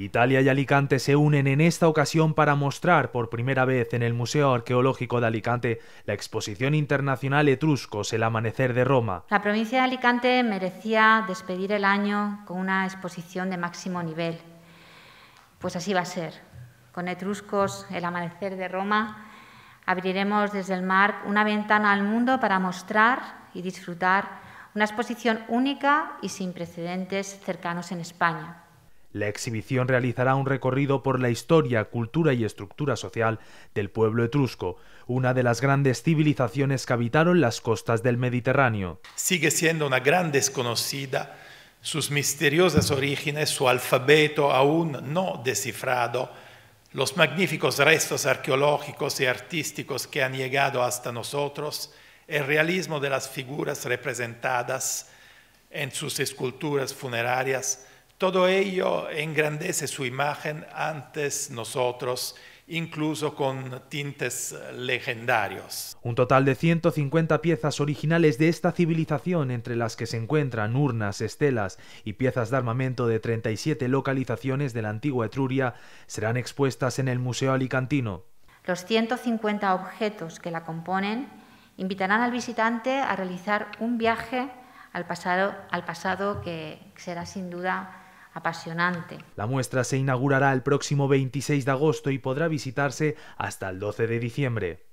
Italia y Alicante se unen en esta ocasión para mostrar por primera vez en el Museo Arqueológico de Alicante la exposición internacional Etruscos, el amanecer de Roma. La provincia de Alicante merecía despedir el año con una exposición de máximo nivel. Pues así va a ser. Con Etruscos, el amanecer de Roma, abriremos desde el mar una ventana al mundo para mostrar y disfrutar una exposición única y sin precedentes cercanos en España. La exhibición realizará un recorrido por la historia, cultura y estructura social del pueblo etrusco, una de las grandes civilizaciones que habitaron las costas del Mediterráneo. Sigue siendo una gran desconocida, sus misteriosas orígenes, su alfabeto aún no descifrado, los magníficos restos arqueológicos y artísticos que han llegado hasta nosotros, el realismo de las figuras representadas en sus esculturas funerarias, todo ello engrandece su imagen antes nosotros, incluso con tintes legendarios. Un total de 150 piezas originales de esta civilización, entre las que se encuentran urnas, estelas y piezas de armamento de 37 localizaciones de la antigua Etruria, serán expuestas en el Museo Alicantino. Los 150 objetos que la componen invitarán al visitante a realizar un viaje al pasado, al pasado que será sin duda apasionante. La muestra se inaugurará el próximo 26 de agosto y podrá visitarse hasta el 12 de diciembre.